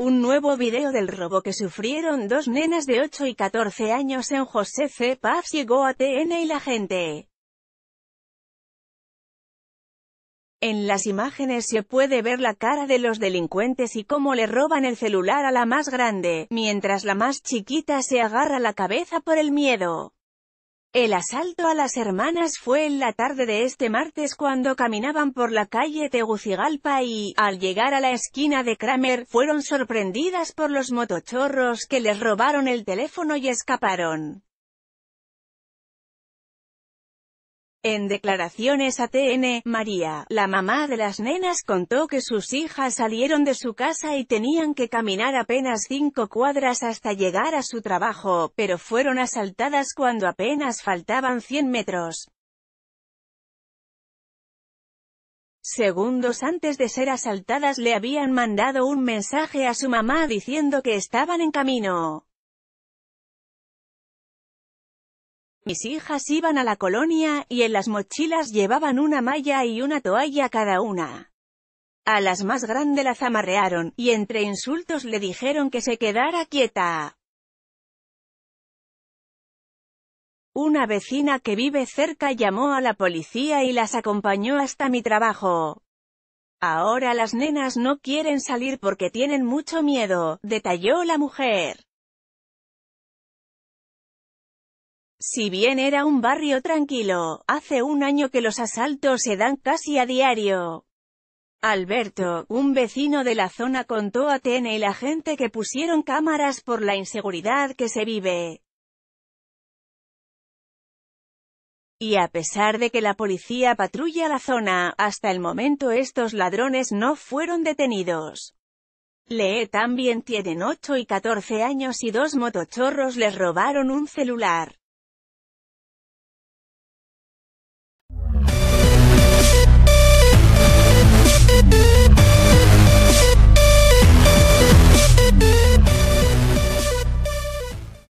Un nuevo video del robo que sufrieron dos nenas de 8 y 14 años en José C. Paz llegó a TN y la gente. En las imágenes se puede ver la cara de los delincuentes y cómo le roban el celular a la más grande, mientras la más chiquita se agarra la cabeza por el miedo. El asalto a las hermanas fue en la tarde de este martes cuando caminaban por la calle Tegucigalpa y, al llegar a la esquina de Kramer, fueron sorprendidas por los motochorros que les robaron el teléfono y escaparon. En declaraciones a TN, María, la mamá de las nenas contó que sus hijas salieron de su casa y tenían que caminar apenas cinco cuadras hasta llegar a su trabajo, pero fueron asaltadas cuando apenas faltaban 100 metros. Segundos antes de ser asaltadas le habían mandado un mensaje a su mamá diciendo que estaban en camino. Mis hijas iban a la colonia, y en las mochilas llevaban una malla y una toalla cada una. A las más grandes la zamarrearon, y entre insultos le dijeron que se quedara quieta. Una vecina que vive cerca llamó a la policía y las acompañó hasta mi trabajo. Ahora las nenas no quieren salir porque tienen mucho miedo, detalló la mujer. Si bien era un barrio tranquilo, hace un año que los asaltos se dan casi a diario. Alberto, un vecino de la zona contó a TN y la gente que pusieron cámaras por la inseguridad que se vive. Y a pesar de que la policía patrulla la zona, hasta el momento estos ladrones no fueron detenidos. Lee también tienen 8 y 14 años y dos motochorros les robaron un celular.